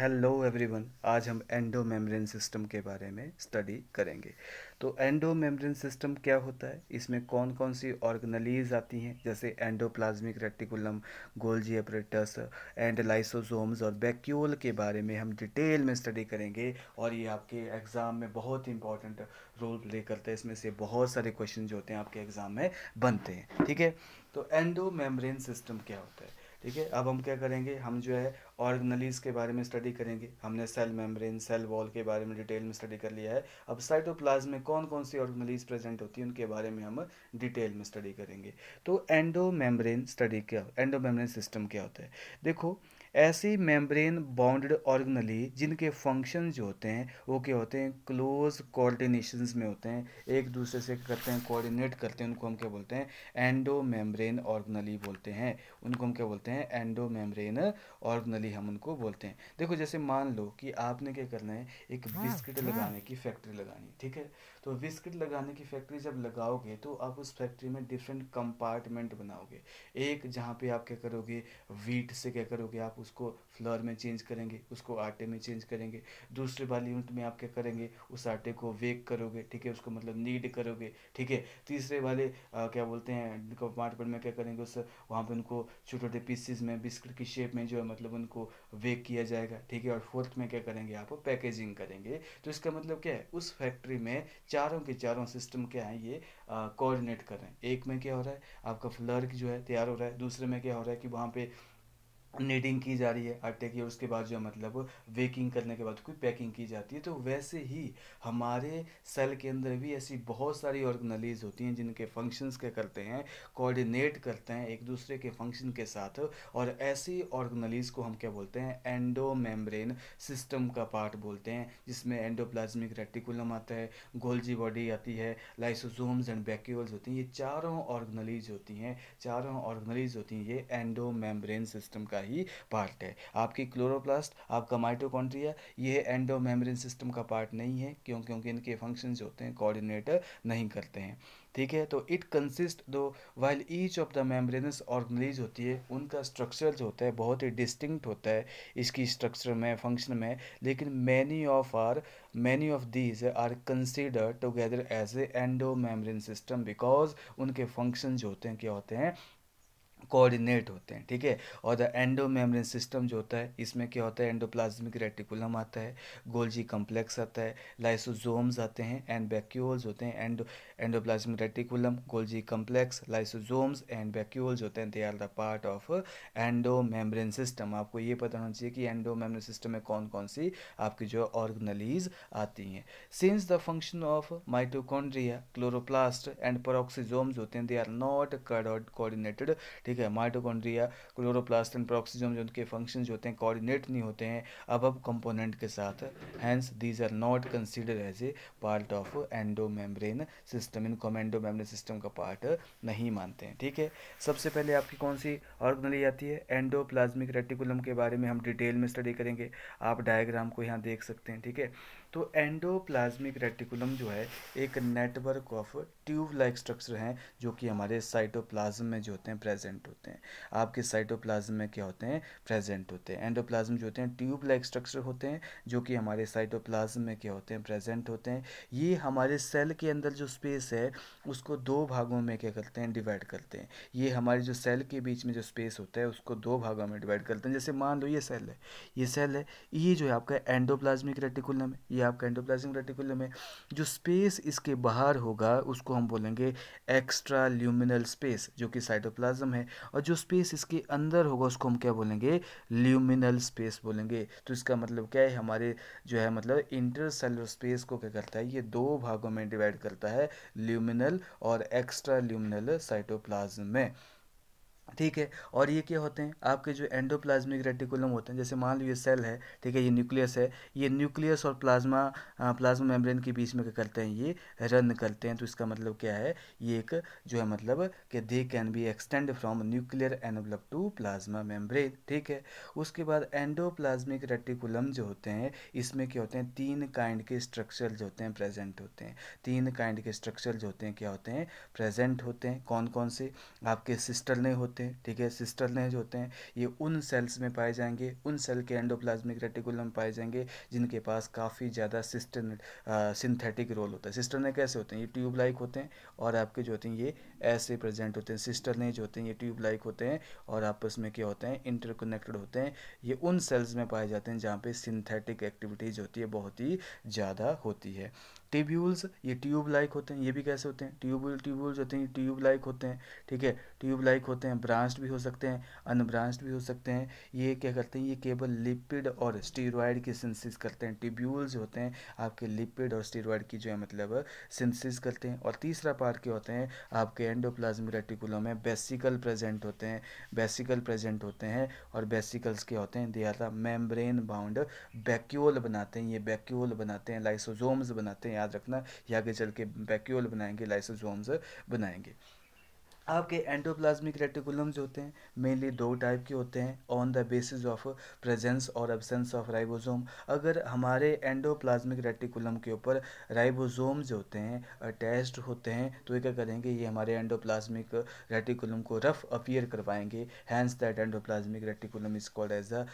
Hello everyone आज हम endomembrane system के बारे में स्टडी करेंगे तो एंडो मेम्ब्रेन सिस्टम क्या होता है इसमें कौन कौन सी ऑर्गनलीज आती हैं जैसे endoplasmic reticulum Golgi apparatus and lysosomes और बैक्यूल के बारे में हम डिटेल में स्टडी करेंगे और ये आपके एग्ज़ाम में बहुत इंपॉर्टेंट रोल प्ले करता है इसमें से बहुत सारे क्वेश्चन जो होते हैं आपके एग्ज़ाम में बनते हैं ठीक है तो एंडो मेम्ब्रेन सिस्टम क्या होता है ठीक है अब हम क्या करेंगे हम जो है ऑर्गनलीज के बारे में स्टडी करेंगे हमने सेल मेम्ब्रेन सेल वॉल के बारे में डिटेल में स्टडी कर लिया है अब साइटोप्लाज्म में कौन कौन सी ऑर्गनलीज प्रेजेंट होती है उनके बारे में हम डिटेल में स्टडी करेंगे तो एंडो मेम्ब्रेन स्टडी क्या एंडो मेम्ब्रेन सिस्टम क्या होता है देखो ऐसी मेम्ब्रेन बाउंडेड ऑर्गनली जिनके फंक्शन जो होते हैं वो क्या होते हैं क्लोज कोऑर्डिनेशन में होते हैं एक दूसरे से करते हैं कोऑर्डिनेट करते हैं उनको हम क्या बोलते हैं एंडो मेम्ब्रेन ऑर्गनली बोलते हैं उनको हम क्या बोलते हैं एंडो मेम्ब्रेन ऑर्गनली फैक्ट्री हम उनको बोलते हैं देखो जैसे मान लो कि आपने क्या करना है एक हाँ, बिस्किट हाँ। लगाने की फैक्ट्री लगानी ठीक है तो बिस्किट लगाने की फैक्ट्री जब लगाओगे तो आप उस फैक्ट्री में डिफरेंट कंपार्टमेंट बनाओगे एक जहाँ पे आप क्या करोगे वीट से क्या करोगे आप उसको फ्लोर में चेंज करेंगे उसको आटे में चेंज करेंगे दूसरे वाली यूनिट में आप क्या करेंगे उस आटे को वेक करोगे ठीक है उसको मतलब नीड करोगे ठीक है तीसरे वाले आ, क्या बोलते हैं कंपार्टमेंट में क्या करेंगे उस वहाँ पर उनको छोटे छोटे पीसीज में बिस्किट की शेप में जो है मतलब उनको आपको वेक किया जाएगा ठीक है और फोर्थ में क्या करेंगे आप पैकेजिंग करेंगे तो इसका मतलब क्या है उस फैक्ट्री में चारों के चारों सिस्टम क्या है ये कोऑर्डिनेट कर रहे हैं एक में क्या हो रहा है आपका फ्लर्क जो है तैयार हो रहा है दूसरे में क्या हो रहा है कि वहाँ पर नीडिंग की जा रही है आटे की उसके बाद जो मतलब वेकिंग करने के बाद कोई पैकिंग की जाती है तो वैसे ही हमारे सेल के अंदर भी ऐसी बहुत सारी ऑर्गनलीज होती हैं जिनके फंक्शंस के करते हैं कोऑर्डिनेट करते हैं एक दूसरे के फंक्शन के साथ और ऐसी ऑर्गनलीज को हम क्या बोलते हैं एंडो मेम्ब्रेन सिस्टम का पार्ट बोलते हैं जिसमें एंडोप्लाज्मिक रेटिकुलम आता है गोल्जी बॉडी आती है लाइसोजोम्स एंड बैक्यूल्स होती हैं ये चारों ऑर्गनलीज होती हैं चारों ऑर्गनलीज होती हैं ये एंडो मेम्ब्रेन सिस्टम का का ही पार्ट है आपकी क्लोरोप्लास्ट आपका माइटोकॉन्ड्रिया ये एंडो मेम्ब्रेन सिस्टम का पार्ट नहीं है क्यों क्योंकि इनके फंक्शन जो होते हैं कोऑर्डिनेटर नहीं करते हैं ठीक है तो it consist though while each of the membranous organelles होती है उनका स्ट्रक्चर जो होता है बहुत ही डिस्टिंक्ट होता है इसकी स्ट्रक्चर में फंक्शन में लेकिन many of are many of these are consider together as a endomembrane system because उनके फंक्शन जो होते हैं क्या होते हैं कोऑर्डिनेट होते हैं ठीक है और द एंडो मेम्ब्रेन सिस्टम जो होता है इसमें क्या होता है एंडोप्लाज्मिक रेटिकुलम आता है गोल्जी कम्प्लेक्स आता है लाइसोजोम्स आते हैं एंड बैक्यूल्स होते हैं endo endoplasmic reticulum Golgi complex lysosomes and vacuoles होते हैं they are the part of endomembrane system आपको ये पता होना चाहिए कि एंडो मेम्ब्रेन सिस्टम में कौन कौन सी आपकी जो ऑर्गनलीज आती हैं since the function of mitochondria chloroplast and peroxisomes होते हैं दे आर नॉट कोऑर्डिनेटेड ठीक है माइटोकॉन्ड्रिया क्लोरोप्लास्ट एंड प्रोक्सीजम जो उनके फंक्शन होते हैं कोऑर्डिनेट नहीं होते हैं अब अब कंपोनेंट के साथ hence these are not consider as a part of endomembrane system इनको हम एंडो मेम्ब्रेन सिस्टम का पार्ट नहीं मानते हैं ठीक है सबसे पहले आपकी कौन सी ऑर्गनली आती है एंडो प्लाज्मिक रेटिकुलम के बारे में हम डिटेल में स्टडी करेंगे आप डायग्राम को यहाँ देख सकते हैं ठीक है तो एंडोप्लाज्मिक रेटिकुलम जो है एक network of tube like structure हैं जो कि हमारे साइटोप्लाज्म में जो होते हैं प्रेजेंट प्रेजेंट होते हैं आपके साइटोप्लाज्म में क्या होते हैं प्रेजेंट होते हैं एंडोप्लाज्म जो होते हैं ट्यूब लाइक स्ट्रक्चर होते हैं जो कि हमारे साइटोप्लाज्म में क्या होते हैं प्रेजेंट होते हैं ये हमारे सेल के अंदर जो स्पेस है उसको दो भागों में क्या करते हैं डिवाइड करते हैं ये हमारे जो सेल के बीच में जो स्पेस होता है उसको दो भागों में डिवाइड करते हैं जैसे मान लो ये सेल है ये सेल है ये जो है आपका एंडोप्लाज्मिक रेटिकुलम है ये आपका एंडोप्लाज्मिक रेटिकुलम है जो स्पेस इसके बाहर होगा उसको हम बोलेंगे एक्स्ट्रा ल्यूमिनल स्पेस जो कि साइटोप्लाज्म है और जो स्पेस इसके अंदर होगा उसको हम क्या बोलेंगे ल्यूमिनल स्पेस बोलेंगे तो इसका मतलब क्या है हमारे जो है मतलब इंटरसेलर स्पेस को क्या करता है ये दो भागों में डिवाइड करता है ल्यूमिनल और एक्स्ट्रा ल्यूमिनल साइटोप्लाज्म में ठीक है और ये क्या होते हैं आपके जो एंडोप्लाज्मिक रेटिकुलम होते हैं जैसे मान लो ये सेल है ठीक है ये न्यूक्लियस है ये न्यूक्लियस और प्लाज्मा प्लाज्मा मेम्ब्रेन के बीच में क्या करते हैं ये रन करते हैं तो इसका मतलब क्या है ये एक जो है मतलब कि they can be extend from nuclear envelope to plasma membrane ठीक है उसके बाद प्लाज्मिक रेटिकुलम जो होते हैं इसमें क्या होते हैं तीन काइंड के स्ट्रक्चर जो होते हैं प्रेजेंट होते हैं तीन काइंड के स्ट्रक्चर जो होते हैं क्या होते हैं प्रेजेंट होते हैं कौन कौन से आपके नहीं होते होते हैं ठीक है सिस्टर लैंज होते हैं ये उन सेल्स में पाए जाएंगे उन सेल के एंडोप्लाज्मिक रेटिकुलम में पाए जाएंगे जिनके पास काफ़ी ज़्यादा सिस्टर सिंथेटिक रोल होता है सिस्टर ने कैसे होते हैं ये ट्यूब लाइक होते हैं और आपके जो होते हैं ये ऐसे प्रेजेंट होते हैं सिस्टर नेज होते हैं ये ट्यूब लाइक होते हैं और आपस में क्या होते हैं इंटरकनेक्टेड होते हैं ये उन सेल्स में पाए जाते हैं जहाँ पे सिंथेटिक एक्टिविटीज़ होती है बहुत ही ज़्यादा होती है ट्यूब्यूल्स ये ट्यूब लाइक होते हैं ये भी कैसे होते हैं ट्यूब ट्यूब्यूल्स होते हैं ट्यूब लाइक होते हैं ठीक है ट्यूब लाइक होते हैं ब्रांच्ड भी हो सकते हैं अनब्रांच्ड भी हो सकते हैं ये क्या करते हैं ये केवल लिपिड और स्टीरोड की सिंथेसिस करते हैं ट्यूब्यूल्स होते हैं आपके लिपिड और स्टीरोड की जो है मतलब सिंथेसिस करते हैं और तीसरा पार्ट क्या होते हैं आपके एंडोप्लाज्मिक रेटिकुलम है बेसिकल प्रेजेंट होते हैं बेसिकल प्रेजेंट होते हैं और बेसिकल्स के होते हैं they are the membrane bound vacuole बनाते हैं ये बैक्यूल बनाते हैं लाइसोजोम्स बनाते हैं याद रखना या आगे चल के बैक्यूल बनाएंगे लाइसोजोम्स बनाएंगे आपके एंडोप्लाज्मिक जो होते हैं मेनली दो टाइप के होते हैं on the basis of presence और एबसेंस ऑफ राइबोसोम अगर हमारे एंडोप्लाज्मिक रेटिकुलम के ऊपर राइबोसोम जो होते हैं अटैच्ड होते हैं तो ये क्या करेंगे ये हमारे एंडोप्लाज्मिक रेटिकुलम को रफ अपियर करवाएंगे hence that endoplasmic reticulum is called as a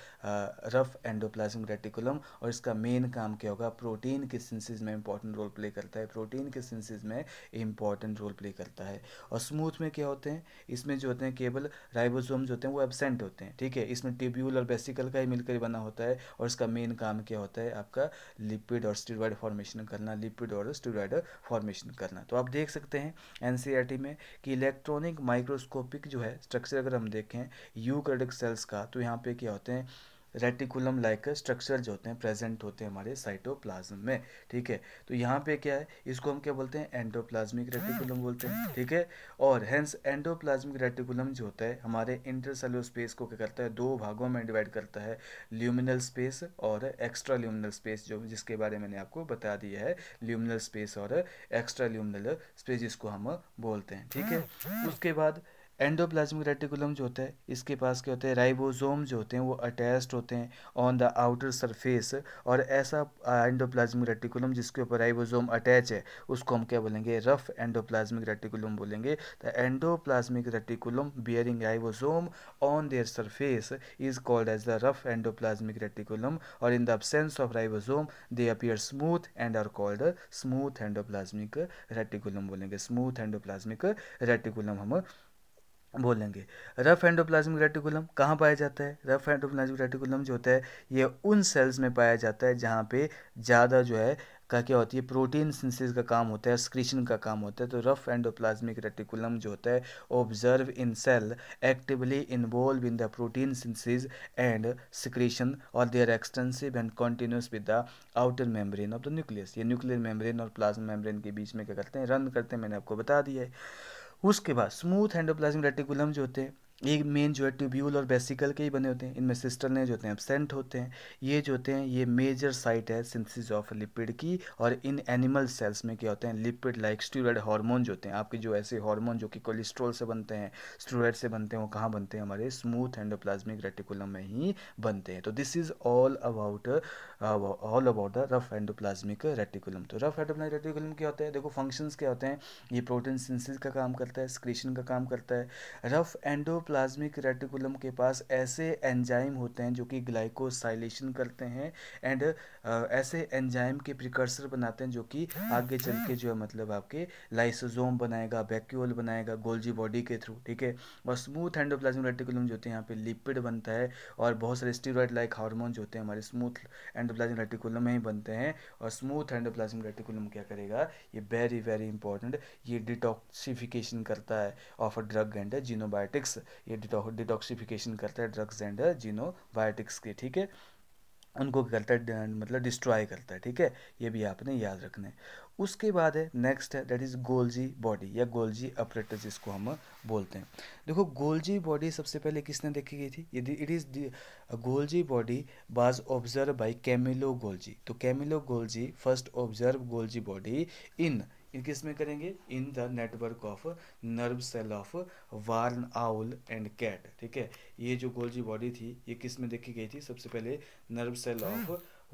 rough endoplasmic reticulum और इसका मेन काम क्या होगा प्रोटीन के सिंसिस में इंपॉर्टेंट रोल प्ले करता है प्रोटीन के सिंसिस में इंपॉर्टेंट रोल प्ले करता है और स्मूथ में क्या क्या होते हैं इसमें जो होते हैं केवल राइबोसोम जो होते हैं वो एबसेंट होते हैं ठीक है इसमें ट्यूब्यूल और बेसिकल का ही मिलकर बना होता है और इसका मेन काम क्या होता है आपका लिपिड और स्टीरॉयड फॉर्मेशन करना लिपिड और स्टीरॉयड फॉर्मेशन करना तो आप देख सकते हैं एन में कि इलेक्ट्रॉनिक माइक्रोस्कोपिक जो है स्ट्रक्चर अगर हम देखें यूकरेटिक सेल्स का तो यहाँ पर क्या होते हैं रेटिकुलम लाइक स्ट्रक्चर जो होते हैं प्रेजेंट होते हैं हमारे साइटोप्लाज्म में ठीक है तो यहाँ पे क्या है इसको हम क्या बोलते हैं एंडोप्लाज्मिक रेटिकुलम बोलते हैं ठीक है और हैंस एंडोप्लाज्मिक रेटिकुलम जो होता है हमारे इंटरसेलुलर स्पेस को क्या करता है दो भागों में डिवाइड करता है ल्यूमिनल स्पेस और एक्स्ट्रा ल्यूमिनल स्पेस जो जिसके बारे में मैंने आपको बता दिया है ल्यूमिनल स्पेस और एक्स्ट्रा ल्यूमिनल स्पेस जिसको हम बोलते हैं ठीक है हाँ। उसके बाद एंडोप्लाज्मिक रेटिकुलम जो होता है इसके पास क्या होता है राइबोसोम जो होते हैं वो अटैच्ड होते हैं ऑन द आउटर सरफेस और ऐसा एंडोप्लाज्मिक रेटिकुलम जिसके ऊपर राइबोसोम अटैच है उसको हम क्या बोलेंगे रफ एंडोप्लाज्मिक रेटिकुलम बोलेंगे the endoplasmic reticulum bearing ribosome on their surface is called as the rough endoplasmic reticulum और in the absence of ribosome they appear smooth and are called smooth endoplasmic reticulum बोलेंगे smooth endoplasmic reticulum हम बोलेंगे rough endoplasmic reticulum कहाँ पाया जाता है rough endoplasmic reticulum जो होता है ये उन सेल्स में पाया जाता है जहाँ पे ज़्यादा जो है का क्या होती है प्रोटीन सिंथेसिस का काम होता है स्क्रीशन का काम होता है तो रफ एंडोप्लाज्मिक रेटिकुलम जो होता है observe in cell actively involve in the protein synthesis and secretion और there extensive and continuous with the outer membrane of the nucleus ये न्यूक्लियर मेम्ब्रेन और प्लाज्मा मेम्ब्रेन के बीच में क्या करते हैं रन करते हैं मैंने आपको बता दिया है उसके बाद स्मूथ एंडोप्लाज्मिक रेटिकुलम जो होते हैं ये मेन जो है ट्यूब्यूल और बेसिकल के ही बने होते हैं इनमें सिस्टर ने जो होते हैं एबसेंट होते हैं ये जो होते हैं ये मेजर साइट है सिंथेसिस ऑफ लिपिड की और इन एनिमल सेल्स में क्या होते हैं लिपिड लाइक स्टूरॉइड हार्मोन जो होते हैं आपके जो ऐसे हार्मोन जो कि कोलेस्ट्रॉल से बनते हैं स्टूरॉइड से बनते हैं वो कहाँ बनते हैं हमारे स्मूथ एंडोप्लाज्मिक रेटिकुलम में ही बनते हैं तो this is all about all about the rough endoplasmic reticulum तो रफ एंडोप्लाज्मिक रेटिकुलम क्या होता है देखो फंक्शंस क्या होते हैं ये प्रोटीन सिंथेसिस का काम करता है स्क्रीशन का काम करता है रफ एंडो साइटोप्लाज्मिक रेटिकुलम के पास ऐसे एंजाइम होते हैं जो कि ग्लाइकोसाइलेशन करते हैं एंड ऐसे एंजाइम के प्रिकर्सर बनाते हैं जो कि आगे चल के जो है मतलब आपके लाइसोजोम बनाएगा वैक्यूल बनाएगा गोल्जी बॉडी के थ्रू ठीक है और स्मूथ एंडोप्लाज्मिक रेटिकुलम जो होते हैं यहाँ पे लिपिड बनता है और बहुत सारे स्टीरोड लाइक हार्मोन जो होते हैं हमारे स्मूथ एंडोप्लाज्मिक रेटिकुलम में ही बनते हैं और स्मूथ एंडोप्लाज्मिक रेटिकुलम क्या करेगा ये वेरी वेरी इंपॉर्टेंट ये डिटॉक्सिफिकेशन करता है of a drug and xenobiotics ये डिटॉक्सिफिकेशन करता है ड्रग्स एंड जीनोबायोटिक्स के ठीक है उनको करता है मतलब डिस्ट्रॉय करता है ठीक है ये भी आपने याद रखना है उसके बाद है नेक्स्ट है दैट इज़ गोल्जी बॉडी या गोल्जी अपरेटर जिसको हम बोलते हैं देखो गोल्जी बॉडी सबसे पहले किसने देखी गई थी यदि it is Golgi body was observe by Camillo Golgi तो Camillo Golgi first observe Golgi body in in किस में करेंगे in the network of nerve cell of barn owl and cat ठीक है ये जो गोल्जी बॉडी थी ये किस में देखी गई थी सबसे पहले nerve cell of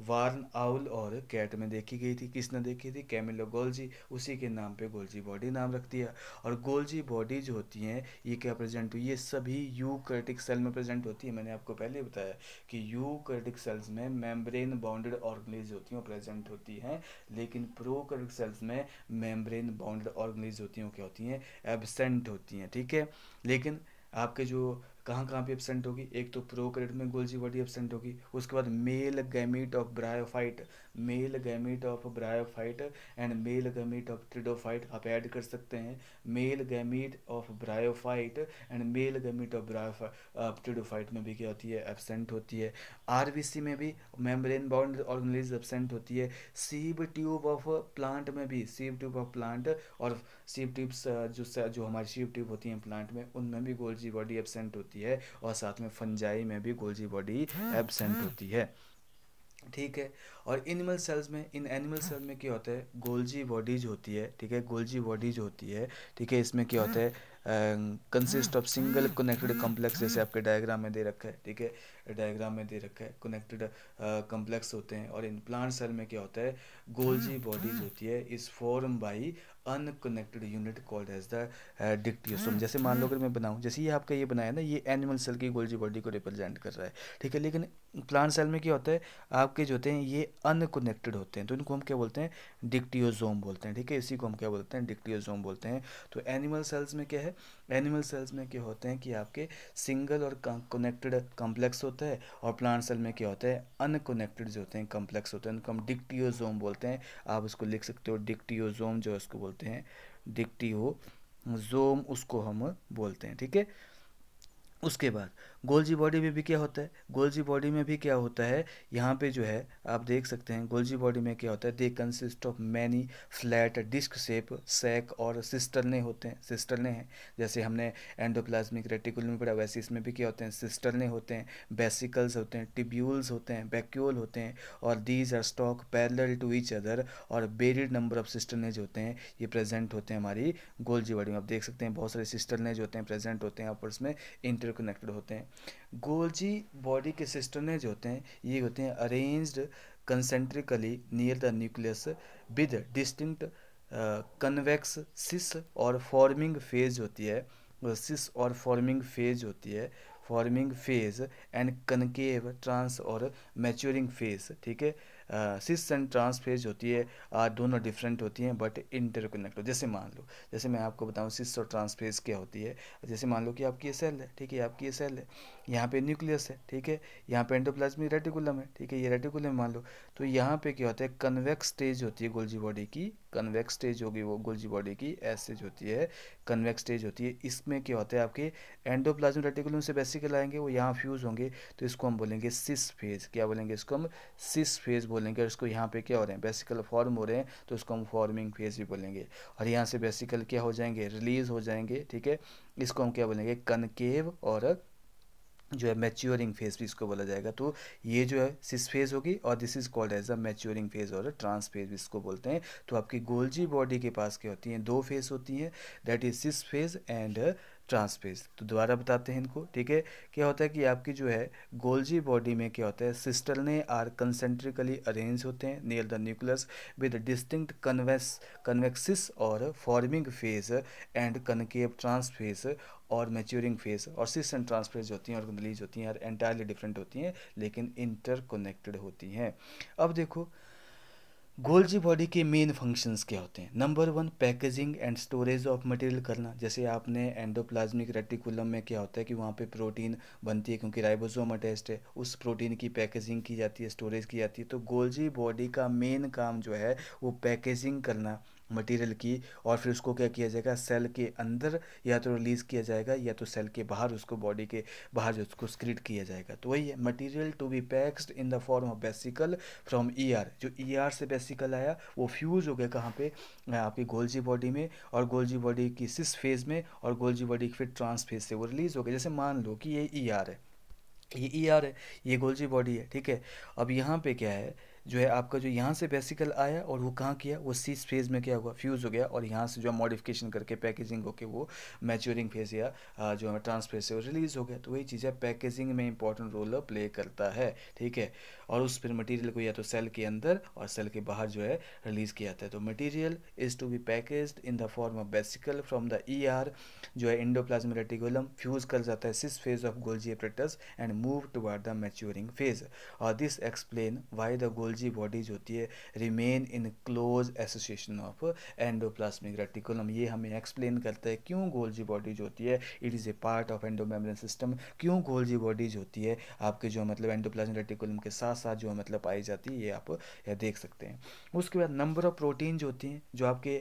barn owl और कैट में देखी गई थी किसने देखी थी कैमिलो गोल्जी उसी के नाम पे गोल्जी बॉडी नाम रखती है और गोल्जी बॉडी जो होती हैं ये क्या प्रेजेंट हुई ये सभी यू कर्टिक सेल में प्रेजेंट होती है मैंने आपको पहले बताया कि यू कर्टिक सेल्स में मेम्ब्रेन बाउंडेड ऑर्गेनाइज होती हैं प्रेजेंट होती हैं लेकिन प्रो सेल्स में मेम्ब्रेन बाउंडेड ऑर्गेनाइज होती हैं क्या होती हैं एबसेंट होती हैं ठीक है लेकिन आपके जो कहाँ कहाँ भी एबसेंट होगी एक तो प्रोकरेट में गोल्जी बॉडी एबसेंट होगी उसके बाद male gamete of bryophyte male gamete of bryophyte and male gamete of pteridophyte आप ऐड कर सकते हैं male gamete of bryophyte and male gamete of bryophyte pteridophyte में भी क्या होती है एबसेंट होती है आर में भी मेम्ब्रेन बाउंड ऑर्गेनाइज एबसेंट होती है सीब ट्यूब ऑफ प्लांट में भी सीब ट्यूब ऑफ प्लांट और सीब ट्यूब्स uh, जो जो हमारी सीब ट्यूब होती हैं प्लांट में उनमें भी गोल्जी बॉडी एबसेंट होती है और साथ में फंजाई में भी गोल्जी बॉडी एबसेंट होती है ठीक है और एनिमल सेल्स में इन एनिमल सेल्स हाँ। में क्या होता है गोल्जी बॉडीज होती है ठीक है गोल्जी बॉडीज होती है ठीक है इसमें क्या होता हाँ। है consist of single connected complex जैसे हाँ। आपके डायग्राम में दे रखा है ठीक है डायग्राम में दे रखा है कनेक्टेड कम्प्लेक्स uh, होते हैं और इन प्लांट सेल में क्या होता है गोल्जी बॉडीज हाँ, हाँ। होती है इस form by unconnected unit called as the dictyosome जैसे मान लो हाँ। अगर मैं बनाऊँ जैसे ये आपका ये बनाया ना ये एनिमल सेल की गोल्जी बॉडी को रिप्रेजेंट कर रहा है ठीक है लेकिन प्लांट सेल में क्या होता है आपके जो होते हैं ये अनकनेक्टेड होते हैं तो इनको हम क्या बोलते हैं डिक्टियोजोम बोलते हैं ठीक है इसी को हम क्या बोलते हैं डिक्टियोजोम बोलते हैं तो एनिमल सेल्स में क्या है एनिमल सेल्स में क्या होते हैं कि आपके सिंगल और कनेक्टेड कम्प्लेक्स होता है और प्लांट सेल में क्या होता है अनकोनेक्टेड जो होते हैं कॉम्प्लेक्स होते हैं उनको हम डिक्टियोजोम बोलते हैं आप उसको लिख सकते हो डिक्टियोजोम जो उसको बोलते हैं डिक्टियोजोम जोम उसको हम बोलते हैं ठीक है उसके बाद गोल्जी बॉडी में भी क्या होता है गोल्जी बॉडी में भी क्या होता है यहाँ पे जो है आप देख सकते हैं गोल्जी बॉडी में क्या होता है they consist of many flat disc shape sac और सिस्टरने होते हैं सिस्टरने हैं जैसे हमने एंडोप्लाज्मिक रेटिकुलम में पढ़ा वैसे इसमें भी क्या होते हैं सिस्टरने होते हैं बेसिकल्स होते हैं टिब्यूल्स होते हैं बैक्यूल होते हैं और these are stacked parallel to each other और बेरिड नंबर ऑफ सिस्टरनेज होते हैं ये प्रेजेंट होते हैं हमारी गोल्जी बॉडी में आप देख सकते हैं बहुत सारे सिस्टरनेज होते हैं प्रेजेंट होते हैं आपस में इंटरकनेक्टेड होते हैं गोल्जी बॉडी के जो होते हैं ये होते हैं arranged concentrically near the nucleus with distinct convex cis और फॉर्मिंग फेज होती है सिस और फॉर्मिंग फेज होती है forming phase and concave trans और मैच्योरिंग फेज ठीक है सिस एंड ट्रांसफेज होती है आ, दोनों डिफरेंट होती हैं बट इंटरकनेक्ट जैसे मान लो जैसे मैं आपको बताऊँ सिस और ट्रांसफेज क्या होती है जैसे मान लो कि आपकी ये सेल है ठीक है आपकी ये सेल है यहाँ पे न्यूक्लियस है ठीक है यहाँ पे एंडोप्लाज्मिक रेटिकुलम है ठीक है ये रेटिकुलम मान लो तो यहाँ पे क्या होता है कन्वेक्स स्टेज होती है गोल्जी बॉडी की कन्वेक्स स्टेज होगी वो गोल्जी बॉडी की एस स्टेज होती है कन्वेक्स स्टेज होती है इसमें क्या होता है आपके एंडोप्लाज्मिक रेटिकुलम से बेसिकल आएंगे वो यहाँ फ्यूज होंगे तो इसको हम बोलेंगे सिस फेज क्या बोलेंगे इसको हम सिस फेज बोलेंगे और इसको यहाँ पे क्या हो रहे हैं बेसिकल फॉर्म हो रहे हैं तो उसको हम फॉर्मिंग फेज भी बोलेंगे और यहाँ से बेसिकल क्या हो जाएंगे रिलीज हो जाएंगे ठीक है इसको हम क्या बोलेंगे कनकेव और जो है मैच्योरिंग फेज भी इसको बोला जाएगा तो ये जो है सिस फेज होगी और this is called as a maturing phase और ट्रांस फेज भी इसको बोलते हैं तो आपकी गोल्जी बॉडी के पास क्या होती हैं दो फेज होती हैं that is cis phase and trans phase तो दोबारा बताते हैं इनको ठीक है क्या होता है कि आपकी जो है गोल्जी बॉडी में क्या होता है सिस्टलने आर कंसेंट्रिकली अरेंज होते हैं near the nucleus with distinct convex convex cis और forming phase and concave trans phase और मेच्योरिंग फेज और सिस्ट एंड ट्रांसफेज होती हैं और रिलीज होती हैं और एंटायरली डिफरेंट होती हैं लेकिन इंटरकोनेक्टेड होती हैं अब देखो गोल्जी बॉडी के मेन फंक्शंस क्या होते हैं number one packaging and storage of material करना जैसे आपने एंडोप्लाज्मिक रेटिकुलम में क्या होता है कि वहाँ पे प्रोटीन बनती है क्योंकि राइबोसोम अटैच्ड है उस प्रोटीन की पैकेजिंग की जाती है स्टोरेज की जाती है तो गोल्जी बॉडी का मेन काम जो है वो पैकेजिंग करना मटेरियल की और फिर उसको क्या किया जाएगा सेल के अंदर या तो रिलीज़ किया जाएगा या तो सेल के बाहर उसको बॉडी के बाहर जो उसको स्क्रीट किया जाएगा तो वही है material to be packed in the form of vesicle from E ER, जो ई e ER से बेसिकल आया वो फ्यूज हो गया कहाँ पे आपकी गोल्जी बॉडी में और गोल्जी बॉडी की सिस फेज में और गोल्जी बॉडी की फिर ट्रांस फेज से वो रिलीज़ हो गया जैसे मान लो कि ये ई e ER है ये ई e ER है ये गोल्जी बॉडी है ठीक है अब यहाँ पर क्या है जो है आपका जो यहाँ से बेसिकल आया और वो कहाँ किया वो सीज फेज़ में क्या हुआ फ्यूज़ हो गया और यहाँ से जो है मॉडिफिकेशन करके पैकेजिंग होकर वो मैच्योरिंग फेज़ या जो है ट्रांसफेज से वो रिलीज़ हो गया तो वही चीज़ है पैकेजिंग में इंपॉर्टेंट रोल प्ले करता है ठीक है और उस फिर मटीरियल को या तो सेल के अंदर और सेल के बाहर जो है रिलीज़ किया जाता है तो material is to be package in the form of vesicle from the E R जो है इंडो रेटिकुलम फ्यूज़ कर जाता है cis phase of Golgi apparatus and move toward the maturing phase और दिस एक्सप्लेन वाई द गोल Golgi bodies होती है remain in close association of endoplasmic reticulum ये हमें एक्सप्लेन करता है क्यों गोल्जी बॉडीज होती है it is a part of endomembrane system क्यों गोल्जी बॉडीज होती है आपके जो मतलब एंडोप्लाज्मिक रेटिकुलम के साथ साथ जो मतलब पाई जाती है ये आप यह देख सकते हैं उसके बाद नंबर ऑफ प्रोटीन जो होती हैं जो आपके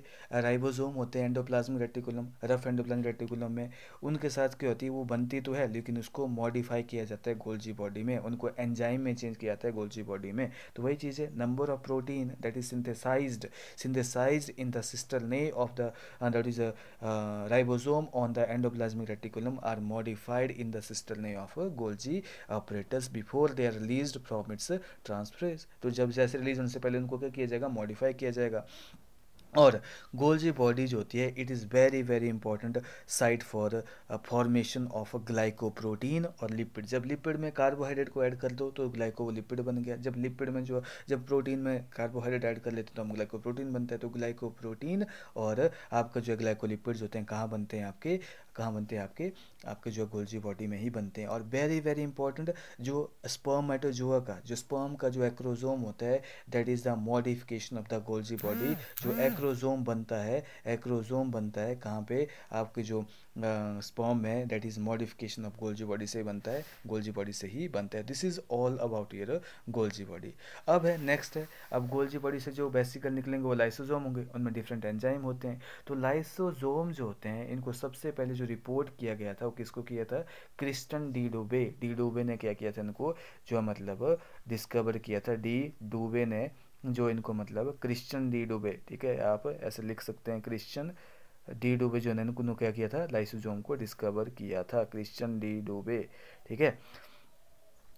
राइबोसोम होते हैं endoplasmic reticulum rough endoplasmic reticulum में उनके साथ क्या होती है वो बनती तो है लेकिन उसको मॉडिफाई किया जाता है गोल्जी बॉडी में उनको एंजाइम में चेंज किया जाता है गोल्जी बॉडी में तो वही चीज़ है number of protein that is synthesize synthesize in the cisternae of the that is ribosome on the endoplasmic reticulum are modified in the cisternae of Golgi apparatus before they are release from its trans face तो जब जैसे release होने से पहले उनको क्या किया जाएगा मॉडिफाई किया जाएगा और गोल्जी बॉडी जो होती है it is very very important site for formation of glycoprotein और लिपिड जब लिपिड में कार्बोहाइड्रेट को ऐड कर दो तो ग्लाइको लिपिड बन गया जब लिपिड में जो जब प्रोटीन में कार्बोहाइड्रेट ऐड कर लेते तो हम ग्लाइकोप्रोटीन बनता है तो ग्लाइकोप्रोटीन और आपका जो है ग्लाइकोलिपिड्स होते हैं कहाँ बनते हैं आपके कहाँ बनते हैं आपके आपके जो गोल्जी बॉडी में ही बनते हैं और वेरी वेरी इंपॉर्टेंट जो मेटोजोआ का जो स्पर्म का जो एक्रोजोम होता है that is the modification of the Golgi body जो एक्रोजोम हम्म। बनता है एक्रोजोम बनता है कहाँ पे आपके जो स्पॉम है that is modification of Golgi body से ही बनता है गोल्जी बॉडी से ही बनता है this is all about your Golgi body अब है नेक्स्ट है अब गोल्जी बॉडी से जो बेसिकल निकलेंगे वो लाइसोजोम होंगे उनमें डिफरेंट एंजाइम होते हैं तो लाइसोजोम जो होते हैं इनको सबसे पहले जो रिपोर्ट किया गया था वो किसको किया था क्रिस्टन डी डूबे डी डूबे ने क्या किया था इनको जो मतलब डिस्कवर किया था डी डूबे ने जो इनको मतलब क्रिश्चियन डी डूबे ठीक है आप ऐसे लिख सकते हैं क्रिश्चियन डी डोबे जो ने उन्होंने क्या किया था लाइसोजोम को डिस्कवर किया था क्रिश्चियन डी डोबे ठीक है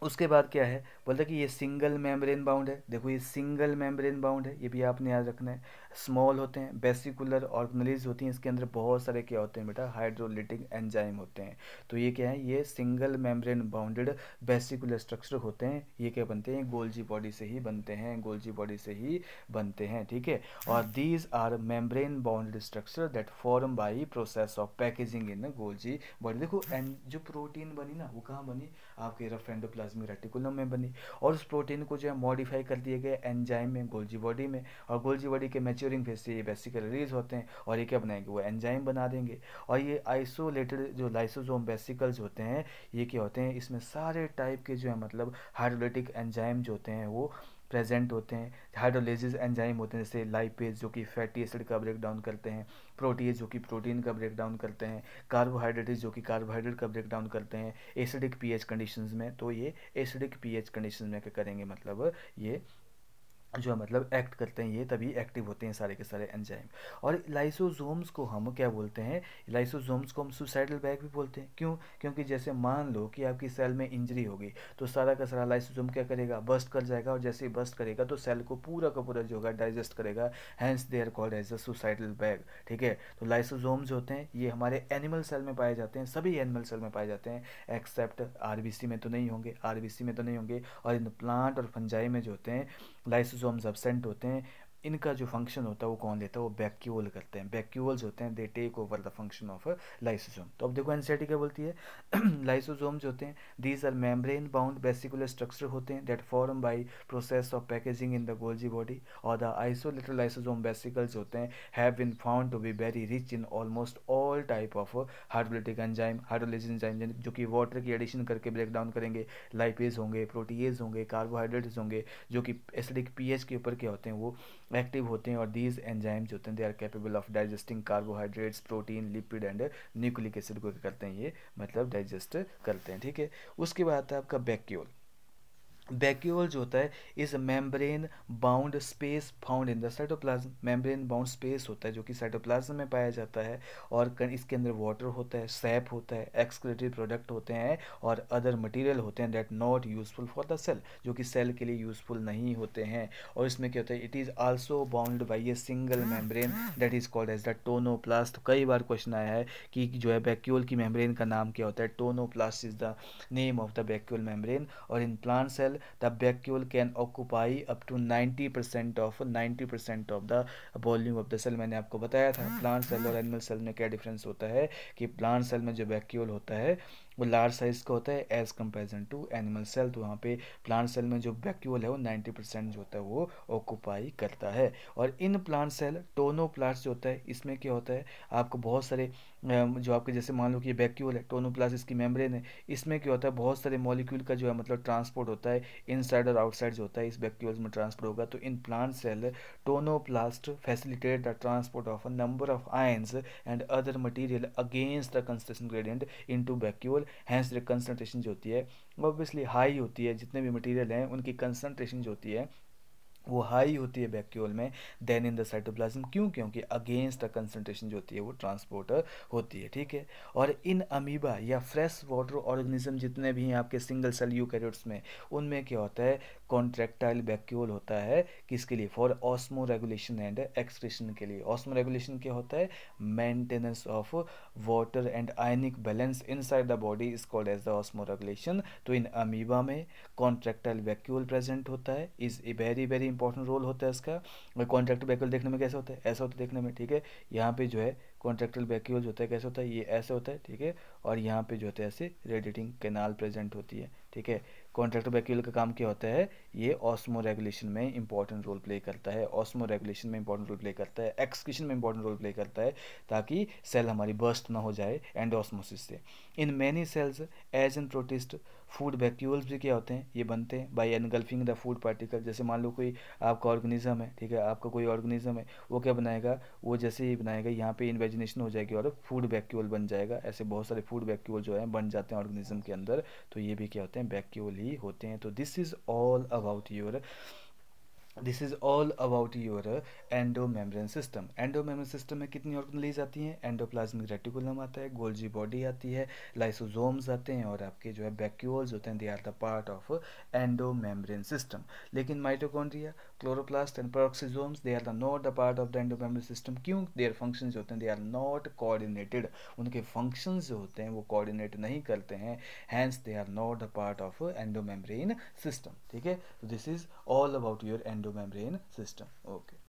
उसके बाद क्या है बोलता है कि ये सिंगल मेम्ब्रेन बाउंड है देखो ये सिंगल मेम्ब्रेन बाउंड है ये भी आपने याद रखना है स्मॉल होते हैं बेसिकुलर ऑर्गनलीज होती हैं इसके अंदर बहुत सारे क्या होते हैं बेटा हाइड्रोलिटिक एंजाइम होते हैं तो ये क्या है ये single membrane bounded vesicular structure होते हैं ये क्या बनते हैं गोल्जी बॉडी से ही बनते हैं गोल्जी बॉडी से ही बनते हैं ठीक है और these are membrane bounded structure that form by process of packaging in Golgi body देखो एंड जो प्रोटीन बनी ना वो कहाँ बनी आपके रफ एंडोप्लाज्मिक रेटिकुलम में बनी और उस प्रोटीन को जो है मॉडिफाई कर दिए गए एंजाइम में गोल्जी बॉडी में और गोल्जी बॉडी के मेच्योरिंग फेज से ये बेसिकली रिलीज होते हैं और ये क्या बनाएंगे वो एंजाइम बना देंगे और ये आइसोलेटेड जो लाइसोजोम बेसिकल्स होते हैं ये क्या होते हैं इसमें सारे टाइप के जो है मतलब हाइड्रोलिटिक एंजाइम जो होते हैं वो प्रेजेंट होते हैं हाइड्रोलेजिस एंजाइम होते हैं जैसे लाइपेज जो कि फैटी एसिड का ब्रेक डाउन करते हैं प्रोटीज जो कि प्रोटीन का ब्रेक डाउन करते हैं कार्बोहाइड्रेट जो कि कार्बोहाइड्रेट का ब्रेक डाउन करते हैं एसिडिक पीएच कंडीशंस में तो ये एसिडिक पीएच कंडीशंस में क्या करेंगे मतलब ये जो है मतलब एक्ट करते हैं ये तभी एक्टिव होते हैं सारे के सारे एंजाइम और लाइसोजोम्स को हम क्या बोलते हैं लाइसोजोम्स को हम सुसाइडल बैग भी बोलते हैं क्यों क्योंकि जैसे मान लो कि आपकी सेल में इंजरी होगी तो सारा का सारा लाइसोजोम क्या करेगा बस्ट कर जाएगा और जैसे ही बस्ट करेगा तो सेल को पूरा का पूरा जो होगा डाइजेस्ट करेगा hence they are called as a suicidal bag ठीक है तो लाइसोजोम्स होते हैं ये हमारे एनिमल सेल में पाए जाते हैं सभी एनिमल सेल में पाए जाते हैं एक्सेप्ट आर में तो नहीं होंगे आर में तो नहीं होंगे और इन प्लांट और फंजाई में जो होते हैं लाइसोजोम्स एबसेंट होते हैं इनका जो फंक्शन होता है वो कौन लेता है वो बैक्यूल करते हैं वैक्यूल्स होते हैं they take over the function of lysosome तो अब देखो एनसीआरटी क्या बोलती है जो होते हैं these are membrane bound vesicular structure होते हैं that form by process of packaging in the Golgi body और द आइसोलेटर लाइसोजोम बेसिकल्स होते हैं have been found to be very rich in almost all type of hydrolytic enzyme hydrolase enzyme जो कि water की addition करके break down करेंगे lipase होंगे protease होंगे कार्बोहाइड्रेट्स होंगे जो कि एसिडिक पीएच के ऊपर क्या होते हैं वो एक्टिव होते हैं और दीज एंजाइम्स होते हैं they are capable of digesting carbohydrates protein lipid and nucleic acid को क्या करते हैं ये मतलब डाइजेस्ट करते हैं ठीक है उसके बाद आता है आपका बैक्यूल वैक्यूल जो होता है इस membrane bound space found in the cytoplasm membrane bound space होता है जो कि साइटोप्लाज्म में पाया जाता है और इसके अंदर वाटर होता है सैप होता है एक्सक्रेटरी प्रोडक्ट होते हैं और अदर मटेरियल होते हैं that not useful for the cell जो कि सेल के लिए यूजफुल नहीं होते हैं और इसमें क्या होता है it is also bound by a single membrane that is called as the tonoplast कई बार क्वेश्चन आया है कि जो है वैक्यूल की मेम्ब्रेन का नाम क्या होता है tonoplast is the name of the vacuole membrane और in plant cell well the vacuole can occupy up to 90 percent of 90 percent of the volume of the cell मैंने आपको बताया था प्लांट हाँ, सेल हाँ। और एनिमल सेल में क्या डिफरेंस होता है कि प्लांट सेल में जो वैक्यूल होता है वो लार्ज साइज का होता है as comparison to animal cell तो वहाँ पे प्लांट सेल में जो वैक्यूल है वो 90 परसेंट जो होता है वो ऑक्यूपाई करता है और in plant cell tonoplast जो होता है इसमें क्या होता है आपको बहुत सारे जो आपके जैसे मान लो कि ये वैक्यूल है टोनोप्लास्ट इसकी मेम्ब्रेन है इसमें क्या होता है बहुत सारे मॉलिक्यूल का जो है मतलब ट्रांसपोर्ट होता है इनसाइड और आउटसाइड जो होता है इस वैक्यूल्स में ट्रांसपोर्ट होगा तो in plant cell tonoplast facilitate the transport of a number of ions and other material against the concentration gradient into vacuole hence concentration जो होती है ऑब्वियसली हाई होती है जितने भी मटीरियल हैं उनकी कंसनट्रेशन जो होती है वो हाई होती है वैक्यूल में देन इन द साइटोप्लाज्म क्यों क्योंकि अगेंस्ट अ कंसनट्रेशन जो होती है वो ट्रांसपोर्टर होती है ठीक है और इन अमीबा या फ्रेश वाटर ऑर्गेनिज्म जितने भी हैं आपके सिंगल सेल यूकैरियोट्स में उनमें क्या होता है कॉन्ट्रेक्टाइल वैक्यूल होता है किसके लिए for osmoregulation and excretion के लिए ऑस्मो रेगुलेशन क्या होता है maintenance of water and ionic balance inside the body is called as the osmoregulation तो इन अमीबा में कॉन्ट्रेक्टाइल वैक्यूल प्रेजेंट होता है is a very very important role होता है इसका और वैक्यूल देखने में कैसे होता है ऐसा होता है देखने में ठीक है यहाँ पे जो है कॉन्ट्रेक्टल वैक्यूल होता है कैसे होता है ये ऐसे होता है ठीक है और यहाँ पे जो होता है ऐसे रेडिटिंग कैनाल प्रेजेंट होती है ठीक है कॉन्ट्रैक्टर वैक्यूल का काम क्या होता है ये ऑस्मो रेगुलेशन में इंपॉर्टेंट रोल प्ले करता है ऑस्मो रेगुलेशन में इंपॉर्टेंट रोल प्ले करता है एक्सक्रीशन में इंपॉर्टेंट रोल प्ले करता है ताकि सेल हमारी बर्स्ट ना हो जाए एंड ऑस्मोसिस से in many cells as an protist food vacuoles भी क्या होते हैं ये बनते हैं by engulfing the food particle जैसे मान लो कोई आपका ऑर्गेनिज्म है ठीक है आपका कोई ऑर्गेनिज्म है वो क्या बनाएगा वो जैसे ही बनाएगा यहाँ पे इन्वेजिनेशन हो जाएगी और फूड वैक्यूल बन जाएगा ऐसे बहुत सारे फूड वैक्यूल जो है बन जाते हैं ऑर्गेनिज्म के अंदर तो ये भी क्या होते हैं वैक्यूल बेसिकली होते हैं तो this is all about your this is all about your endomembrane system endomembrane system में कितनी ऑर्गनलीज आती हैं एंडोप्लाज्मिक रेटिकुलम आता है गोल्जी बॉडी आती है लाइसोजोम्स आते हैं और आपके जो है बैक्यूल्स होते हैं they are the part of endomembrane system लेकिन mitochondria chloroplast and peroxisomes they are the not the part of the endomembrane system क्यों दे आर फंक्शन जो होते हैं दे आर नॉट कोऑर्डिनेटेड उनके फंक्शन जो होते हैं वो कोऑर्डिनेट नहीं करते हैं hence they are not the part of endomembrane system ठीक है this is all about your endomembrane system okay